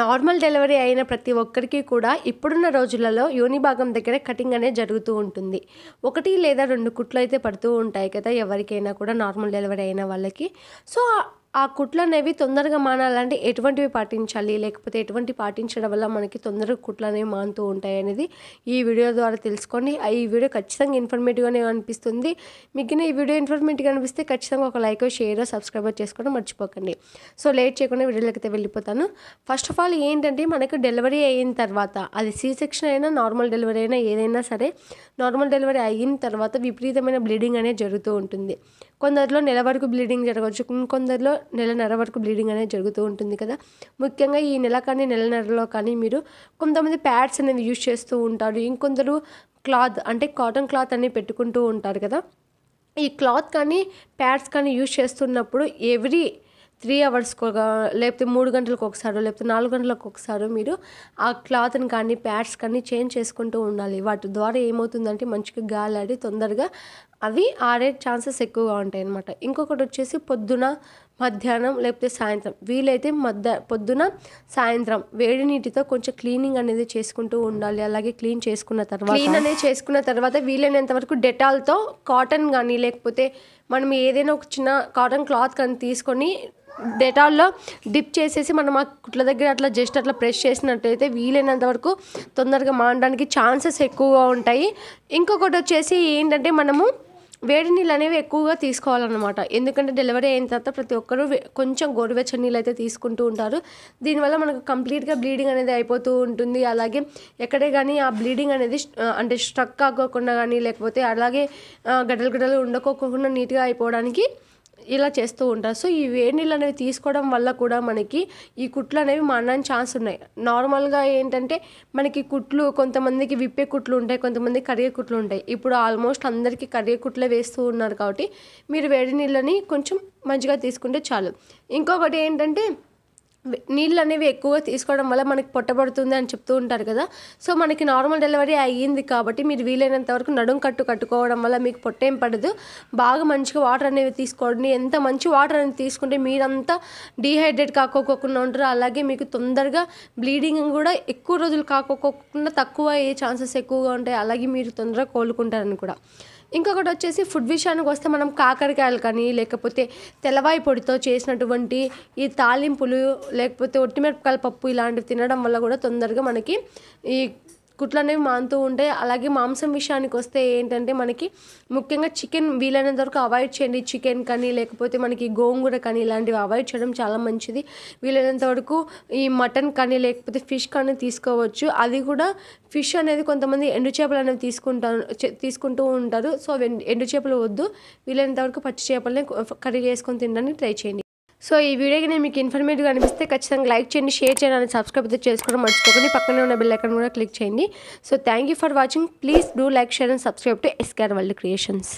normal delivery అయిన ప్రతి ఒక్కరికి కూడా ఇప్పుడున్న రోజులలో యోని భాగం దగ్గర కటింగ్ అనేది జరుగుతూ ఉంటుంది ఒకటి లేదా రెండు కుట్లు అయితే పడుతూ ఉంటాయి కదా ఎవరికైనా కూడా నార్మల్ డెలివరీ అయిన వాళ్ళకి సో ఆ కుట్లు అనేవి తొందరగా మానాలంటే ఎటువంటివి పాటించాలి లేకపోతే ఎటువంటి పాటించడం వల్ల మనకి తొందరగా కుట్లు అనేవి మానుతూ ఉంటాయి అనేది ఈ వీడియో ద్వారా తెలుసుకోండి ఈ వీడియో ఖచ్చితంగా ఇన్ఫర్మేటివ్గానే అనిపిస్తుంది మీకు ఈ వీడియో ఇన్ఫర్మేటివ్గా అనిపిస్తే ఖచ్చితంగా ఒక లైక్ షేర్ సబ్స్క్రైబ్ చేసుకోవడం మర్చిపోకండి సో లేట్ చేయకుండా వీడియోలోకి అయితే వెళ్ళిపోతాను ఫస్ట్ ఆఫ్ ఆల్ ఏంటంటే మనకు డెలివరీ అయిన తర్వాత అది సీ సెక్షన్ అయినా నార్మల్ డెలివరీ అయినా ఏదైనా సరే నార్మల్ డెలివరీ అయిన తర్వాత విపరీతమైన బ్లీడింగ్ అనేది జరుగుతూ ఉంటుంది కొందరిలో నెల వరకు బ్లీడింగ్ జరగవచ్చు ఇంకొందరిలో నెలన్నర వరకు బ్లీడింగ్ అనేది జరుగుతూ ఉంటుంది కదా ముఖ్యంగా ఈ నెల కానీ నెలన్నరలో కానీ మీరు కొంతమంది ప్యాడ్స్ అనేవి యూజ్ చేస్తూ ఉంటారు ఇంకొందరు క్లాత్ అంటే కాటన్ క్లాత్ అనేది పెట్టుకుంటూ ఉంటారు కదా ఈ క్లాత్ కానీ ప్యాడ్స్ కానీ యూజ్ చేస్తున్నప్పుడు ఎవ్రీ త్రీ అవర్స్కి లేకపోతే మూడు గంటలకు ఒకసారి లేకపోతే నాలుగు గంటలకు ఒకసారి మీరు ఆ క్లాత్ని కానీ ప్యాడ్స్ కానీ చేంజ్ చేసుకుంటూ ఉండాలి వాటి ద్వారా ఏమవుతుందంటే మంచిగా గాలాడి తొందరగా అవి ఆడే ఛాన్సెస్ ఎక్కువగా ఉంటాయి అనమాట ఇంకొకటి వచ్చేసి పొద్దున మధ్యాహ్నం లేకపోతే సాయంత్రం వీలైతే మధ్య పొద్దున సాయంత్రం వేడి నీటితో కొంచెం క్లీనింగ్ అనేది చేసుకుంటూ ఉండాలి అలాగే క్లీన్ చేసుకున్న తర్వాత క్లీన్ అనేది చేసుకున్న తర్వాత వీలైనంత వరకు డెటాల్తో కాటన్ కానీ లేకపోతే మనం ఏదైనా ఒక చిన్న కాటన్ క్లాత్ కానీ తీసుకొని డెటాల్లో డిప్ చేసేసి మనం ఆ కుట్ల దగ్గర అట్లా జస్ట్ అట్లా ప్రెస్ చేసినట్టయితే వీలైనంత వరకు తొందరగా మాండడానికి ఛాన్సెస్ ఎక్కువగా ఉంటాయి ఇంకొకటి వచ్చేసి ఏంటంటే మనము వేడి నీళ్ళు అనేవి ఎక్కువగా తీసుకోవాలన్నమాట ఎందుకంటే డెలివరీ అయిన తర్వాత ప్రతి ఒక్కరూ కొంచెం గోరువెచ్చని నీళ్ళు అయితే తీసుకుంటూ ఉంటారు దీనివల్ల మనకు కంప్లీట్గా బ్లీడింగ్ అనేది అయిపోతూ ఉంటుంది అలాగే ఎక్కడే కానీ ఆ బ్లీడింగ్ అనేది అంటే స్ట్రక్ ఆగకుండా కానీ లేకపోతే అలాగే గడ్డలు గడ్డలు ఉండకోకుండా నీట్గా అయిపోవడానికి ఇలా చేస్తూ ఉంటారు సో ఈ వేడి నీళ్ళు అనేవి తీసుకోవడం వల్ల కూడా మనకి ఈ కుట్లు అనేవి మారడానికి ఛాన్స్ ఉన్నాయి నార్మల్గా ఏంటంటే మనకి కుట్లు కొంతమందికి విప్పే కుట్లు ఉంటాయి కొంతమంది కరిగే కుట్లు ఉంటాయి ఇప్పుడు ఆల్మోస్ట్ అందరికీ కరిగే కుట్లే వేస్తూ ఉన్నారు కాబట్టి మీరు వేడి నీళ్ళని కొంచెం మంచిగా తీసుకుంటే చాలు ఇంకొకటి ఏంటంటే నీళ్ళు అనేవి ఎక్కువ తీసుకోవడం వల్ల మనకి పొట్టబడుతుంది అని చెప్తూ ఉంటారు కదా సో మనకి నార్మల్ డెలివరీ అయ్యింది కాబట్టి మీరు వీలైనంత వరకు నడుం కట్టు కట్టుకోవడం వల్ల మీకు పొట్ట ఏం పడదు బాగా మంచిగా వాటర్ అనేవి తీసుకోండి ఎంత మంచి వాటర్ అనేది తీసుకుంటే మీరంతా డీహైడ్రేట్ కాకోకోకుండా ఉంటారు అలాగే మీకు తొందరగా బ్లీడింగ్ కూడా ఎక్కువ రోజులు కాకోకుండా తక్కువ అయ్యే ఛాన్సెస్ ఎక్కువగా ఉంటాయి అలాగే మీరు తొందరగా కోలుకుంటారని కూడా ఇంకొకటి వచ్చేసి ఫుడ్ విషయానికి వస్తే మనం కాకరకాయలు కానీ లేకపోతే తెల్లవాయి పొడితో చేసినటువంటి ఈ తాలింపులు లేకపోతే ఒట్టిమిరపకాయల పప్పు ఇలాంటివి తినడం వల్ల కూడా తొందరగా మనకి ఈ కుట్లు అనేవి మానుతూ ఉంటాయి అలాగే మాంసం విషయానికి వస్తే ఏంటంటే మనకి ముఖ్యంగా చికెన్ వీలైనంత వరకు అవాయిడ్ చేయండి చికెన్ కానీ లేకపోతే మనకి గోంగూర కానీ ఇలాంటివి అవాయిడ్ చేయడం చాలా మంచిది వీలైనంత వరకు ఈ మటన్ కానీ లేకపోతే ఫిష్ కానీ తీసుకోవచ్చు అది కూడా ఫిష్ అనేది కొంతమంది ఎండు చేపలు అనేవి తీసుకుంటారు తీసుకుంటూ ఉంటారు సో ఎండు చేపలు వద్దు వీలైనంత వరకు పచ్చి చేపలని కర్రీ చేసుకొని తినడానికి ట్రై చేయండి సో ఈ వీడియో కానీ మీకు ఇన్ఫర్మేటివ్గా అనిపిస్తే ఖచ్చితంగా లైక్ చేయండి షేర్ చేయండి అని సబ్స్క్రైబ్ అయితే చేసుకోవడం మర్చిపోకండి పక్కనే ఉన్న బిల్ ఐకన్ కూడా క్లిక్ చేయండి so thank for watching please do like share and subscribe to ఎస్కేర్ వరల్డ్ క్రియేషన్స్